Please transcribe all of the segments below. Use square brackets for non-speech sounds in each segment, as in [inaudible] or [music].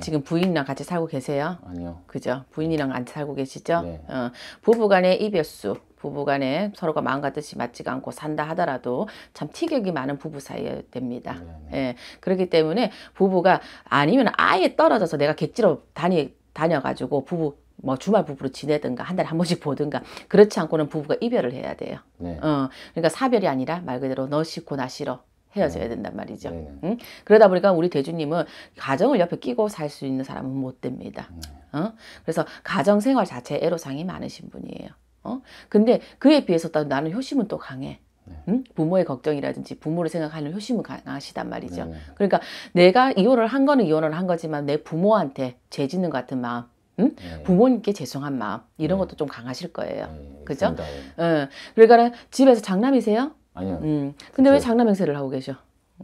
네. 지금 부인이랑 같이 살고 계세요? 아니요. 그죠? 부인이랑 같이 살고 계시죠? 네. 어, 부부간의 이별수. 부부간에 서로가 마음같듯이 맞지가 않고 산다 하더라도 참 티격이 많은 부부 사이에 됩니다. 네, 네, 예, 그렇기 때문에 부부가 아니면 아예 떨어져서 내가 객지로 다니, 다녀가지고 부부 뭐 주말 부부로 지내든가 한 달에 한 번씩 보든가 그렇지 않고는 부부가 이별을 해야 돼요. 네. 어, 그러니까 사별이 아니라 말 그대로 너 싫고 나 싫어 헤어져야 음. 된단 말이죠. 응? 그러다 보니까 우리 대주님은 가정을 옆에 끼고 살 수 있는 사람은 못 됩니다. 네. 어? 그래서 가정 생활 자체에 애로사이 많으신 분이에요. 어? 근데 그에 비해서 또 나는 효심은 또 강해. 네. 응? 부모의 걱정이라든지 부모를 생각하는 효심은 강하시단 말이죠. 네 그러니까 내가 이혼을 한 거는 이혼을 한 거지만 내 부모한테 죄 짓는 것 같은 마음, 응? 네. 부모님께 죄송한 마음 이런 것도 좀 강하실 거예요. 네 그죠? 네. 그러니까 집에서 장남이세요? 아니요. 음. 근데 왜 장남 행세를 하고 계셔?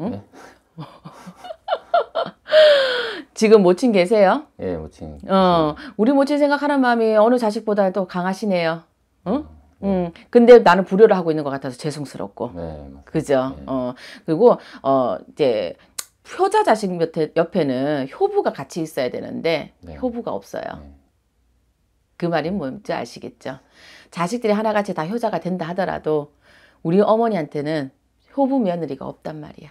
응? 네. [laughs] 지금 모친 계세요? 예, 모친. 어, 우리 모친 생각하는 마음이 어느 자식보다 또 강하시네요. 응? 음, 네. 음, 근데 나는 불효를 하고 있는 것 같아서 죄송스럽고. 네. 맞습니다. 그죠? 네. 어, 그리고, 어, 이제, 효자 자식 옆에, 옆에는 효부가 같이 있어야 되는데, 네. 효부가 없어요. 네. 그 말이 뭔지 아시겠죠? 자식들이 하나같이 다 효자가 된다 하더라도, 우리 어머니한테는 효부 며느리가 없단 말이야.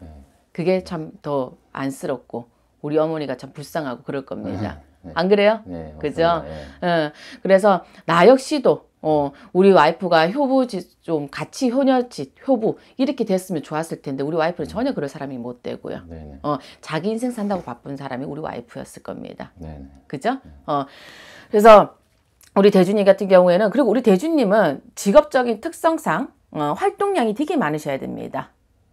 네. 그게 참 더 안쓰럽고 우리 어머니가 참 불쌍하고 그럴 겁니다. 네. 네. 안 그래요? 네, 그죠? 네. 어, 그래서 나 역시도 어, 우리 와이프가 효부지 좀 같이 효녀지 효부 이렇게 됐으면 좋았을 텐데 우리 와이프는 음. 전혀 그럴 사람이 못 되고요. 네네. 어, 자기 인생 산다고 바쁜 사람이 우리 와이프였을 겁니다. 네네. 그죠? 어, 그래서 우리 대준이 같은 경우에는 그리고 우리 대준님은 직업적인 특성상 어, 활동량이 되게 많으셔야 됩니다.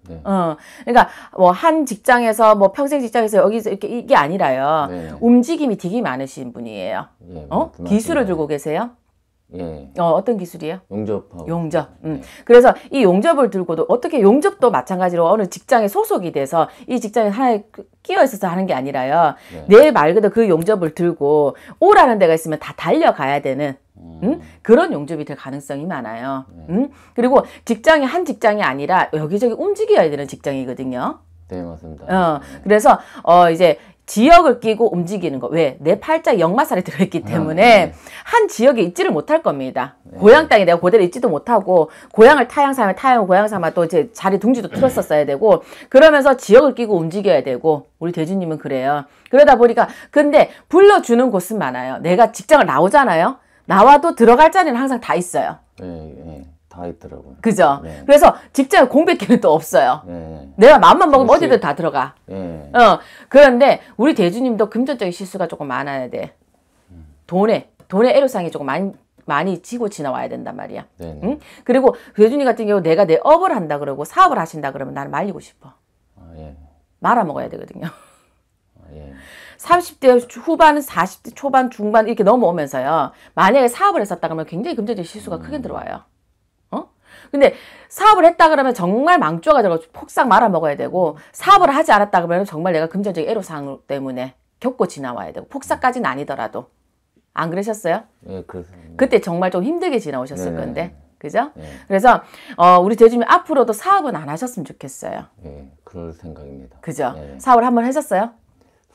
네. 어, 그러니까 뭐 한 직장에서 뭐 평생 직장에서 여기서 이렇게 이게 아니라요. 네. 움직임이 되게 많으신 분이에요. 예, 어? 네, 어? 기술을 들고 계세요? 예. 어, 어떤 기술이에요? 용접하고. 용접. 음. 예. 그래서 이 용접을 들고도 어떻게 용접도 마찬가지로 어느 직장에 소속이 돼서 이 직장에 하나에 그 끼어 있어서 하는 게 아니라요. 네. 내말 그대로 그 용접을 들고 오라는 데가 있으면 다 달려가야 되는 음? 음? 그런 용접이 될 가능성이 많아요. 네. 음? 그리고 직장이 한 직장이 아니라 여기저기 움직여야 되는 직장이거든요. 네, 맞습니다. 어, 그래서 어 이제 지역을 끼고 움직이는 거. 왜? 내 팔자 역마살이 [laughs] 들어있기 때문에 아, 한 지역에 있지를 못할 겁니다. 네. 고향 땅에 내가 고대로 있지도 못하고 고향을 타양 삼아 타양 고향 삼아 또이제 자리 둥지도 틀었었어야 되고 그러면서 지역을 끼고 움직여야 되고 우리 대주님은 그래요. 그러다 보니까 근데 불러주는 곳은 많아요. 내가 직장을 나오잖아요. 나와도 들어갈 자리는 항상 다 있어요. 예, 예. 다 있더라고요. 그죠? 네. 그래서 직장 공백기는 또 없어요. 네. 내가 마음만 먹으면 어디든 다 들어가. 네. 어. 그런데 우리 대주님도 금전적인 실수가 조금 많아야 돼. 돈에 돈에 애로사항이 조금 많이 많이 지고 지나와야 된단 말이야. 네, 네. 응? 그리고 대주님 같은 경우 내가 내 업을 한다 그러고 사업을 하신다 그러면 나는 말리고 싶어. 아, 예. 말아 먹어야 되거든요. 30대 아, 예. 후반, 40대 초반, 중반 이렇게 넘어오면서요. 만약에 사업을 했었다 그러면 굉장히 금전적인 실수가 음. 크게 들어와요. 근데 사업을 했다 그러면 정말 망조가 저거 폭삭 말아먹어야 되고 사업을 하지 않았다 그러면 정말 내가 금전적인 애로사항 때문에 겪고 지나와야 되고 폭삭까지는 아니더라도 안 그러셨어요? 네, 그렇습니다. 그때 정말 좀 힘들게 지나오셨을 네. 건데 그죠? 네. 그래서 어, 우리 대주님 앞으로도 사업은 안 하셨으면 좋겠어요. 네, 그럴 생각입니다. 그죠? 네. 사업을 한번 하셨어요?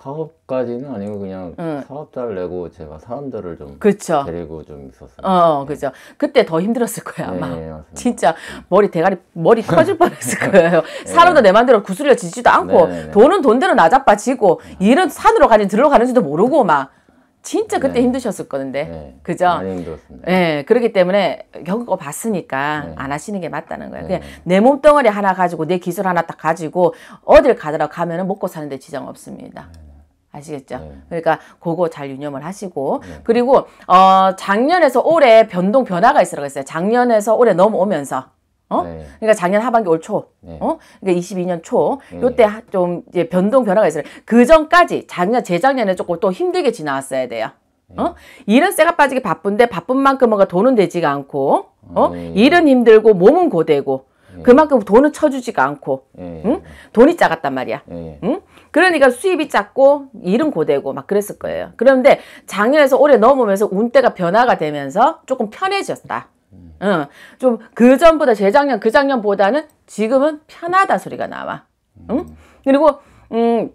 사업까지는 아니고 그냥 응. 사업자를 내고 제가 사람들을 좀 그쵸. 데리고 좀 있었어요. 어, 그죠. 그때 더 힘들었을 거예요 네, 아마. 네, 맞습니다. 진짜 머리 대가리 머리 터질 뻔했을 [laughs] 네. 거예요. 사람도 내 마음대로 구슬려지지도 않고 네, 네, 돈은 돈대로 나자빠지고 일은 산으로 가는 지 들어가는지도 모르고 막. 진짜 그때 네. 힘드셨을 건데 네. 그죠? 많이 힘들었습니다. 네, 그렇기 때문에 겪어 봤으니까 네. 안 하시는 게 맞다는 거예요. 그냥 내 몸덩어리 하나 가지고 내 기술 하나 딱 가지고 어딜 가더라 가면은 먹고 사는데 지장 없습니다. 아시겠죠? 네. 그러니까 그거 잘 유념을 하시고 네. 그리고 어 작년에서 올해 변동 변화가 있으라고 했어요. 작년에서 올해 넘어오면서 어? 네. 그러니까 작년 하반기 올 초, 네. 어? 그러니까 22년 초, 네. 요때 좀 이제 변동 변화가 있어요. 그 전까지 작년, 재작년에 조금 또 힘들게 지나왔어야 돼요. 네. 어? 일은 쇠가 빠지기 바쁜데 바쁜 만큼 뭔가 돈은 되지가 않고, 어? 일은 힘들고 몸은 고되고, 그만큼 돈은 쳐주지가 않고, 응? 돈이 작았단 말이야. 응? 그러니까 수입이 작고 일은 고되고 막 그랬을 거예요. 그런데 작년에서 올해 넘어오면서 운때가 변화가 되면서 조금 편해졌다. 음. 응. 좀그 전보다 재작년 그 작년보다는 지금은 편하다 소리가 나와. 음. 응? 그리고 음,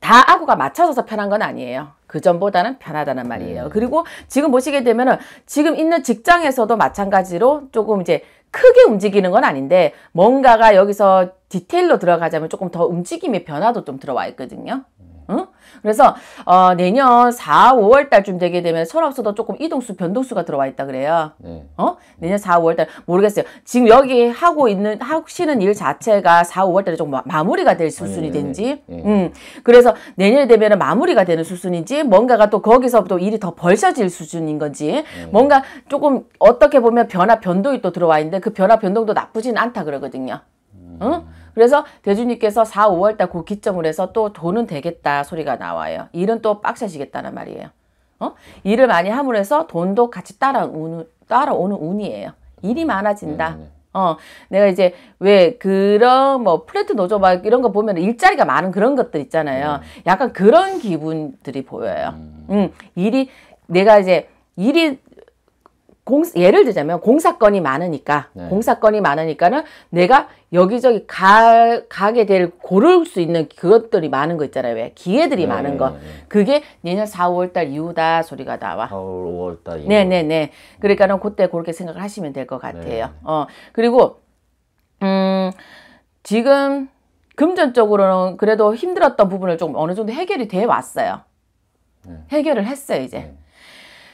다 아구가 맞춰져서 편한 건 아니에요. 그 전보다는 편하다는 말이에요. 네. 그리고 지금 보시게 되면은 지금 있는 직장에서도 마찬가지로 조금 이제 크게 움직이는 건 아닌데 뭔가가 여기서 디테일로 들어가자면 조금 더 움직임의 변화도 좀 들어와 있거든요. 음. 응? 그래서 어, 내년 4, 5월 달쯤 되게 되면 서랍수도 조금 이동수, 변동수가 들어와 있다 그래요. 네. 어? 내년 4, 5월 달 모르겠어요. 지금 여기 하고 있는 하시는 일 자체가 4, 5월 달에 좀 마, 무리가될 수순이된지 네, 네, 네. 네, 음. 그래서 내년에 되면 마무리가 되는 수순인지 뭔가가 또 거기서 부터 일이 더 벌써질 수준인 건지 네. 뭔가 조금 어떻게 보면 변화 변동이 또 들어와 있는데 그 변화 변동도 나쁘진 않다 그러거든요. 음. 응? 그래서 대주님께서 4, 5월 달그 기점을 해서 또 돈은 되겠다 소리가 나와요. 일은 또 빡세지겠다는 말이에요. 어? 일을 많이 함으로 해서 돈도 같이 따라오는, 따라오는 운이에요. 일이 많아진다. 음, 네. 어, 내가 이제 왜 그런 뭐 플랜트 노조 막 이런 거 보면 일자리가 많은 그런 것들 있잖아요. 음. 약간 그런 기분들이 보여요. 음, 음 일이 내가 이제 일이 공, 예를 들자면 공사건이 많으니까 네. 공사건이 많으니까는 내가 여기저기 가, 가게 될 고를 수 있는 그것들이 많은 거 있잖아요 왜 기회들이 네. 많은 네, 거 네. 그게 내년 4, 월달 이후다 소리가 나와 4, 5월달 이후 네네네 네, 그러니까는 그때 그렇게 생각을 하시면 될 것 같아요 네. 어 그리고 음 지금 금전 적으로는 그래도 힘들었던 부분을 좀 어느 정도 해결이 돼 왔어요 해결을 했어요 이제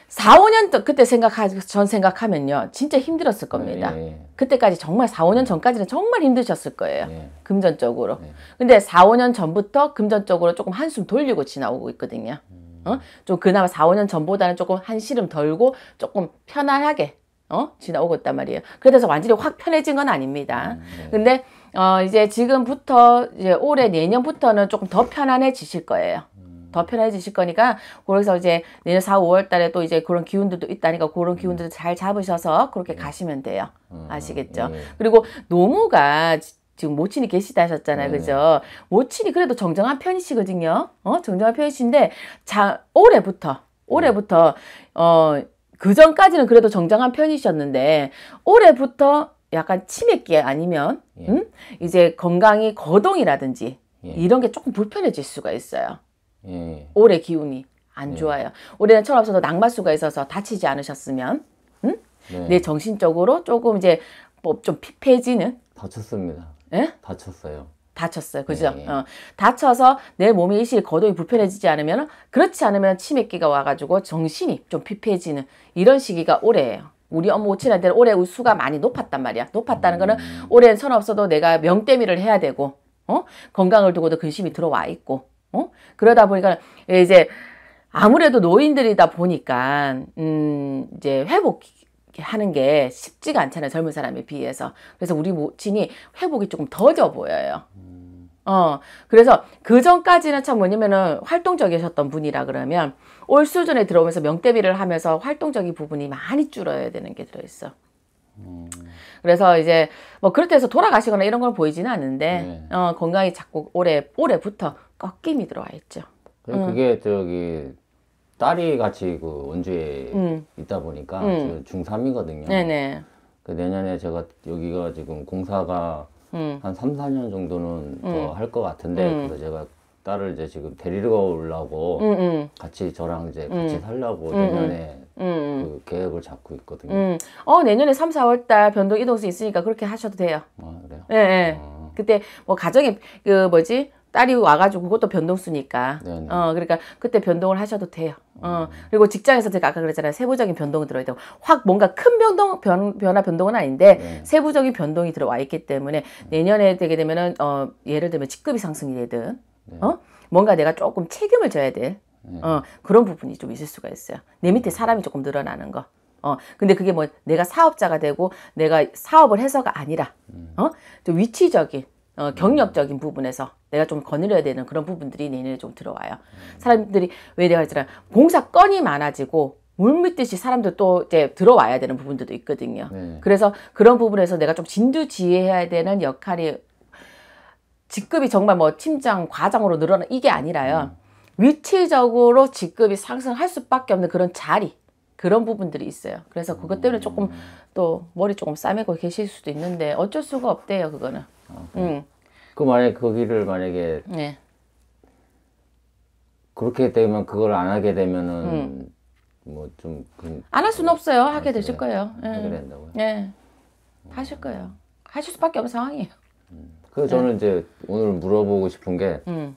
4, 5년 그때 생각하, 고전 생각하면요. 진짜 힘들었을 겁니다. 예. 그때까지 정말 4, 5년 전까지는 정말 힘드셨을 거예요. 예. 금전적으로. 예. 근데 4, 5년 전부터 금전적으로 조금 한숨 돌리고 지나오고 있거든요. 음. 어? 좀 그나마 4, 5년 전보다는 조금 한시름 덜고 조금 편안하게 어? 지나오고 있단 말이에요. 그래서 완전히 확 편해진 건 아닙니다. 음, 네. 근데 어, 이제 지금부터 이제 올해 내년부터는 조금 더 편안해지실 거예요. 음. 더 편해지실 거니까 그래서 이제 내년 4, 5월 달에 또 이제 그런 기운들도 있다니까 그런 음. 기운들을 잘 잡으셔서 그렇게 음. 가시면 돼요. 음, 아시겠죠? 네. 그리고 노무가 지금 모친이 계시다 하셨잖아요. 네. 그죠? 모친이 그래도 정정한 편이시거든요. 어? 정정한 편이신데 자 올해부터 올해부터 어 그전까지는 그래도 정정한 편이셨는데 올해부터 약간 치맥기 아니면 예. 음? 이제 건강이 거동이라든지 예. 이런 게 조금 불편해질 수가 있어요. 음. 올해 기운이 안 네. 좋아요. 올해는 철없어서 낙마수가 있어서 다치지 않으셨으면 응? 네. 내 네, 정신적으로 조금 이제 뭐 좀 피폐해지는 다쳤습니다. 예? 다쳤어요. 다쳤어요. 그죠? 네. 어, 다쳐서 내 몸이 일시 거동이 불편해지지 않으면 그렇지 않으면 치매기가 와가지고 정신이 좀 피폐해지는 이런 시기가 올해예요. 우리 엄마 오친한테는 올해 수가 많이 높았단 말이야. 높았다는 음. 거는 올해는 선 없어도 내가 명대미를 해야 되고 어? 건강을 두고도 근심이 들어와 있고 어? 그러다 보니까 이제 아무래도 노인들이다 보니까 음 이제 회복 하는 게 쉽지가 않잖아요 젊은 사람에 비해서 그래서 우리 모친이 회복이 조금 더뎌 보여요 음. 어 그래서 그 전까지는 참 뭐냐면은 활동적이셨던 분이라 그러면 올 수준에 들어오면서 명대비를 하면서 활동적인 부분이 많이 줄어야 되는 게 들어있어 음. 그래서 이제 뭐 그렇다 해서 돌아가시거나 이런 걸 보이지는 않는데 네. 어, 건강이 자꾸 올해 올해부터 꺾임이 들어와 있죠. 음. 그게 저기 딸이 같이 그 원주에 음. 있다 보니까 음. 중3이거든요. 네네. 그 내년에 제가 여기가 지금 공사가 음. 한 3, 4년 정도는 더 할것 음. 같은데 그래서 제가 딸을 이제 지금 데리러 오려고 같이 저랑 이제 같이 살려고 내년에 음. 그 계획을 잡고 있거든요. 음. 어 내년에 3, 4월 달 변동 이동수 있으니까 그렇게 하셔도 돼요. 아 그래요? 예. 예. 아. 그때 뭐 가정에 그 뭐지 딸이 와가지고 그것도 변동수니까. 네네. 어 그러니까 그때 변동을 하셔도 돼요. 음. 어 그리고 직장에서 제가 아까 그랬잖아요 세부적인 변동이 들어야 되고 확 뭔가 큰 변동 변, 변화 변동은 아닌데 네. 세부적인 변동이 들어와 있기 때문에 음. 내년에 되게 되면은 어 예를 들면 직급이 상승이 되든 네. 어 뭔가 내가 조금 책임을 져야 될 예. 어, 그런 부분이 좀 있을 수가 있어요. 내 밑에 사람이 조금 늘어나는 거. 어, 근데 그게 뭐 내가 사업자가 되고 내가 사업을 해서가 아니라, 음. 어, 좀 위치적인, 어, 음. 경력적인 부분에서 내가 좀 거느려야 되는 그런 부분들이 내년에 좀 들어와요. 음. 사람들이 왜 내가 했잖공사 건이 많아지고 물밑듯이 사람들 또 이제 들어와야 되는 부분들도 있거든요. 네. 그래서 그런 부분에서 내가 좀 진두지휘해야 되는 역할이 직급이 정말 뭐 팀장, 과장으로 늘어나 이게 아니라요. 음. 위치적으로 직급이 상승할 수밖에 없는 그런 자리 그런 부분들이 있어요. 그래서 그것 때문에 조금 음. 또 머리 조금 싸매고 계실 수도 있는데 어쩔 수가 없대요 그거는. 아, 음. 그 만약 거기를 그 만약에 네. 그렇게 되면 그걸 안 하게 되면은 음. 뭐좀 안할 수는 없어요. 아, 하게 되실 거예요. 하게 예. 된다고요. 예. 하실 거예요. 하실 수밖에 없는 상황이에요. 음. 그래서 저는 네. 이제 오늘 물어보고 싶은 게 음.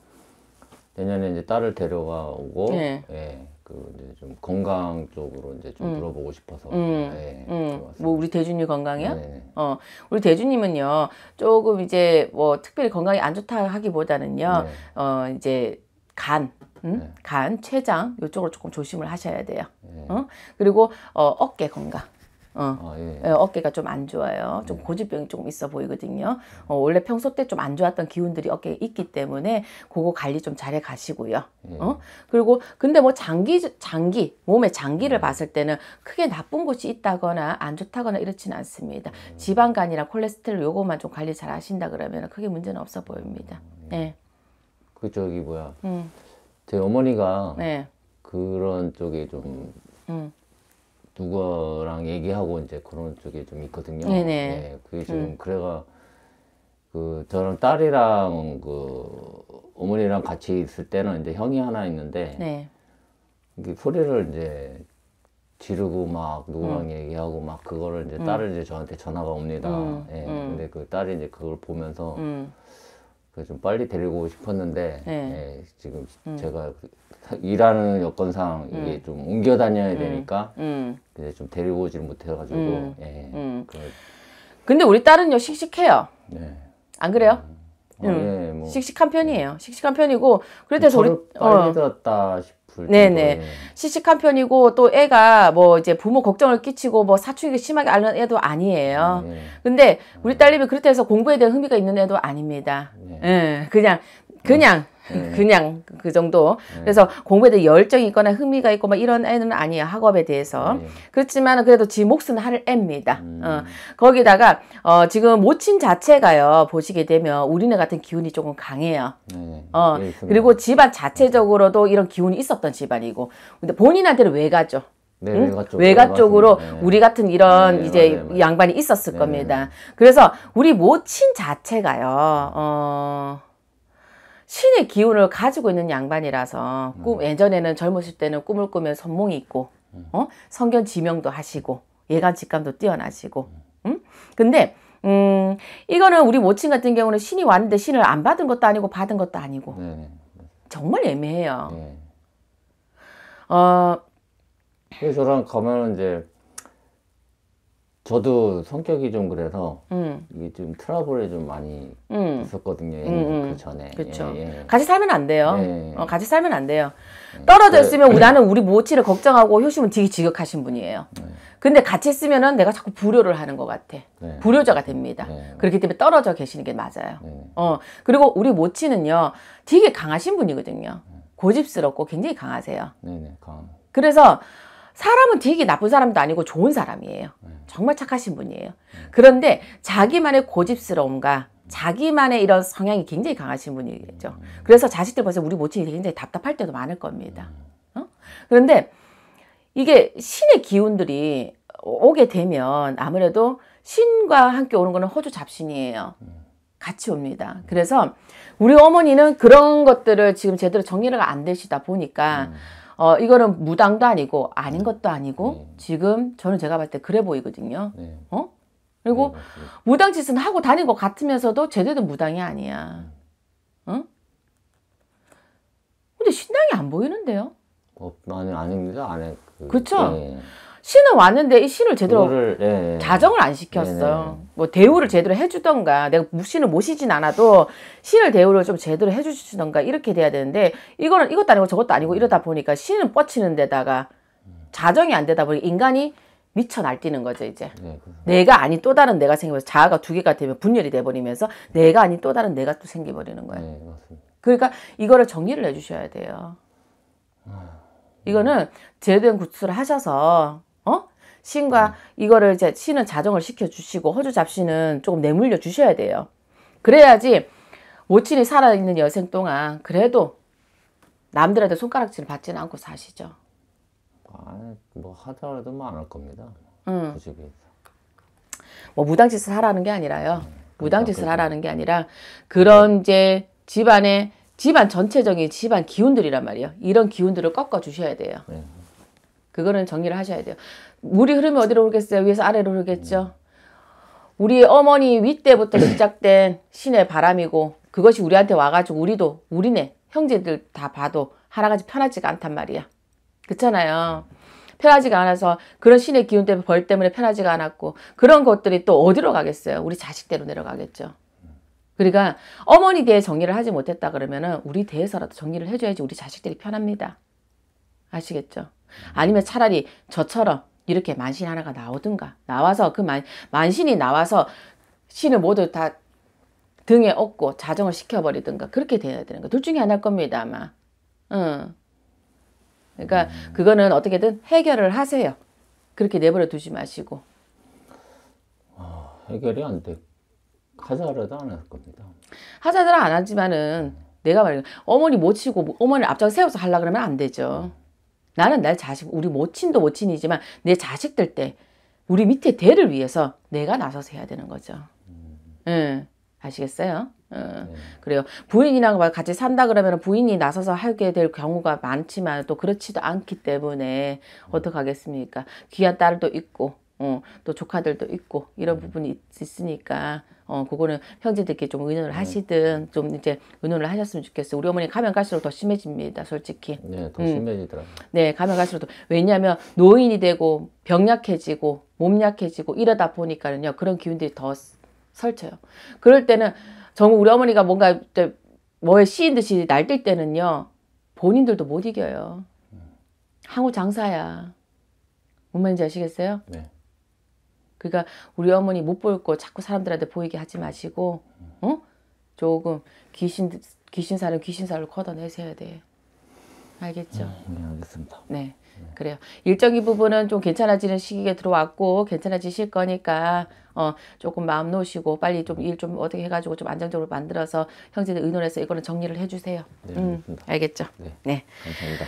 내년에 이제 딸을 데려가 오고 예. 예. 그 이제 좀 건강 쪽으로 이제 좀 음. 물어보고 싶어서 음. 예, 음. 뭐 우리 대준이 건강이요? 네네. 어 우리 대준님은요 조금 이제 뭐 특별히 건강이 안 좋다 하기보다는요 네. 어 이제 간 음? 네. 간, 췌장 요쪽으로 조금 조심을 하셔야 돼요. 네. 어? 그리고 어, 어깨 건강. 어. 아, 예. 예 어깨가 좀 안 좋아요. 좀 네. 고지병이 조금 있어 보이거든요. 어, 원래 평소 때 좀 안 좋았던 기운들이 어깨에 있기 때문에 그거 관리 좀 잘해 가시고요. 예. 어? 그리고 근데 뭐 장기 장기 몸의 장기를 예. 봤을 때는 크게 나쁜 곳이 있다거나 안 좋다거나 이렇지는 않습니다. 네. 지방간이나 콜레스테롤 요것만 좀 관리 잘 하신다 그러면 크게 문제는 없어 보입니다. 예. 그 저기 뭐야? 음. 제 어머니가 예. 그런 쪽에 좀 음. 누구랑 얘기하고 이제 그런 쪽에좀 있거든요. 네네. 네, 그게 지금 음. 그래가 그저는 딸이랑 그 어머니랑 같이 있을 때는 이제 형이 하나 있는데 네. 이게 소리를 이제 지르고 막 누구랑 음. 얘기하고 막 그거를 이제 음. 딸을 이제 저한테 전화가 옵니다. 음. 예. 음. 근데 그 딸이 이제 그걸 보면서 그좀 빨리 데리고 싶었는데 네. 예, 지금 음. 제가 일하는 여건상 이게 음. 좀 옮겨 다녀야 음. 되니까 근데 음. 좀 데리고 오질 못해가지고 예, 그... 근데 우리 딸은요 씩씩해요 네. 안 그래요? 아, 예, 뭐. 씩씩한 편이에요 네. 씩씩한 편이고 그래서 우리 어. 빨리 어. 들었다 싶 네네. 정도 씩씩한 편이고 또 애가 뭐 이제 부모 걱정을 끼치고 뭐 사춘기 심하게 앓는 애도 아니에요. 음, 네. 근데 우리 음. 딸님이 그렇다 해서 공부에 대한 흥미가 있는 애도 아닙니다. 네. 예. 네. 그냥 그냥 네. [laughs] 그냥 그 정도. 네. 그래서 공부에 대해 열정이 있거나 흥미가 있고 막 이런 애는 아니야 학업에 대해서. 네. 그렇지만 그래도 지 몫은 할 애입니다. 음. 어, 거기다가 어, 지금 모친 자체가요 보시게 되면 우리네 같은 기운이 조금 강해요. 어, 예, 그리고 집안 자체적으로도 이런 기운이 있었던 집안이고 근데 본인한테는 외가죠. 네, 응? 외가, 쪽으로, 외가 쪽으로 네. 우리 같은 이런 네, 이제 맞아요, 맞아요. 양반이 있었을 겁니다. 그래서 우리 모친 자체가요. 어... 신의 기운을 가지고 있는 양반이라서 꿈 음. 예전에는 젊었을 때는 꿈을 꾸면 선몽이 있고 음. 어? 성견 지명도 하시고 예감 직감도 뛰어나시고 응 음. 근데 음 이거는 우리 모친 같은 경우는 신이 왔는데 신을 안 받은 것도 아니고 받은 것도 아니고 네, 네, 네. 정말 애매해요. 어 그래서 저랑 가면 이제 저도 성격이 좀 그래서 음. 이게 좀트러블이좀 많이 음. 있었거든요. 음, 음. 그 전에. 그렇죠. 예, 예. 같이 살면 안 돼요. 예. 어, 같이 살면 안 돼요. 네. 떨어져 있으면 나는 그- 우리 모치를 걱정하고 효심은 되게 지극하신 분이에요. 네. 근데 같이 있으면은 내가 자꾸 불효를 하는 것 같아. 네. 불효자가 됩니다. 네. 그렇기 때문에 떨어져 계시는 게 맞아요. 네. 어 그리고 우리 모치는요 되게 강하신 분이거든요. 고집스럽고 굉장히 강하세요. 네네 강. 그래서 사람은 되게 나쁜 사람도 아니고 좋은 사람이에요. 네. 정말 착하신 분이에요. 그런데 자기만의 고집스러움과 자기만의 이런 성향이 굉장히 강하신 분이겠죠. 음. 그래서 자식들 벌써 우리 모친이 굉장히 답답할 때도 많을 겁니다. 음. 어? 그런데 이게 신의 기운들이 오게 되면 아무래도 신과 함께 오는 거는 호주 잡신이에요. 음. 같이 옵니다. 그래서 우리 어머니는 그런 것들을 지금 제대로 정리가 안 되시다 보니까 음. 어, 이거는 무당도 아니고 아닌 네. 것도 아니고 네. 지금 저는 제가 봤을 때 그래 보이거든요. 네. 어? 그리고 네, 무당 짓은 하고 다닌 것 같으면서도 제대로 무당이 아니야. 음. 응? 근데 신앙이 안 보이는데요? 어, 나는 아닙니다. 안 해. 그, 그쵸? 예. 신은 왔는데 이 신을 제대로 그거를, 네. 예, 예. 자정을 안 시켰어요. 네, 네. 뭐 대우를 제대로 해주던가 내가 무신을 모시진 않아도 신을 대우를 좀 제대로 해주시던가 이렇게 돼야 되는데 이거는 이것도 아니고 저것도 아니고 이러다 보니까 신은 뻗치는 데다가 자정이 안 되다 보니 인간이 미쳐 날뛰는 거죠 이제 네, 내가 아닌 또 다른 내가 생기면서 자아가 두 개가 되면 분열이 돼버리면서 내가 아닌 또 다른 내가 또 생겨버리는 거예요 네, 그러니까 이거를 정리를 해주셔야 돼요 아. 이거는 제대로 된 구출을 하셔서 신과 음. 이거를 이제 신은 자정을 시켜주시고 허주 잡신은 조금 내물려 주셔야 돼요. 그래야지 모친이 살아있는 여생 동안 그래도 남들한테 손가락질 받지는 않고 사시죠. 아니 뭐 하더라도 뭐 안 할 겁니다. 음. 뭐 무당짓을 하라는 게 아니라요. 음, 네, 무당짓을 하라는 게 아니라 그런 이제 집안의 집안 전체적인 집안 기운들이란 말이에요. 이런 기운들을 꺾어 주셔야 돼요. 네. 그거는 정리를 하셔야 돼요. 물이 흐르면 어디로 흐르겠어요? 위에서 아래로 흐르겠죠. 우리 어머니 윗대부터 [clears throat] 시작된 신의 바람이고 그것이 우리한테 와가지고 우리도 우리네 형제들 다 봐도 하나같이 편하지가 않단 말이야. 그렇잖아요. 편하지가 않아서 그런 신의 기운 때문에 벌 때문에 편하지가 않았고 그런 것들이 또 어디로 가겠어요? 우리 자식대로 내려가겠죠. 그러니까 어머니 대해 정리를 하지 못했다 그러면은 우리 대해서라도 정리를 해줘야지 우리 자식들이 편합니다. 아시겠죠? 아니면 차라리 저처럼 이렇게 만신 하나가 나오든가 나와서 그 만, 만신이 나와서 신을 모두 다 등에 업고 자정을 시켜버리든가 그렇게 돼야 되는 거둘 중에 하나일 겁니다 아마 응. 그러니까 음. 그거는 어떻게든 해결을 하세요 그렇게 내버려 두지 마시고 아, 해결이 안돼 하자라도 안 할 겁니다 하자라도 안 하지만은 음. 내가 말해 어머니 모시고 어머니 앞장 세워서 하려 그러면 안 되죠 음. 나는 날 자식, 우리 모친도 모친이지만 내 자식들 때 우리 밑에 대를 위해서 내가 나서서 해야 되는 거죠. 음. 예. 아시겠어요? 응. 예. 네. 그래요. 부인이랑 같이 산다 그러면 부인이 나서서 하게 될 경우가 많지만 또 그렇지도 않기 때문에 음. 어떡하겠습니까? 귀한 딸도 있고, 어, 또 조카들도 있고 이런 부분이 있, 있으니까 어, 그거는 형제들께좀 의논을 네. 하시든 네. 좀 이제 의논을 하셨으면 좋겠어요. 우리 어머니 가면 갈수록 더 심해집니다, 솔직히. 네, 더 음. 심해지더라고요. 네, 가면 갈수록 더. 왜냐하면 노인이 되고 병약해지고 몸 약해지고 이러다 보니까는요, 그런 기운들이 더 설쳐요. 그럴 때는 정말 우리 어머니가 뭔가 뭐에 씌인 듯이 날뛸 때는요, 본인들도 못 이겨요. 음. 항우 장사야. 뭔 말인지 아시겠어요? 네. 그러니까 우리 어머니 못 볼 거 자꾸 사람들한테 보이게 하지 마시고 응? 어? 조금 귀신 귀신살은 귀신살로 걷어내셔야 돼. 알겠죠? 네, 네 알겠습니다. 네. 네. 그래요. 일정이 부분은 좀 괜찮아지는 시기에 들어왔고 괜찮아지실 거니까 어 조금 마음 놓으시고 빨리 좀 일좀 좀 어떻게 해가지고 좀 안정적으로 만들어서 형제들 의논해서 이거는 정리를 해주세요. 네, 음, 알겠죠? 네, 네. 감사합니다.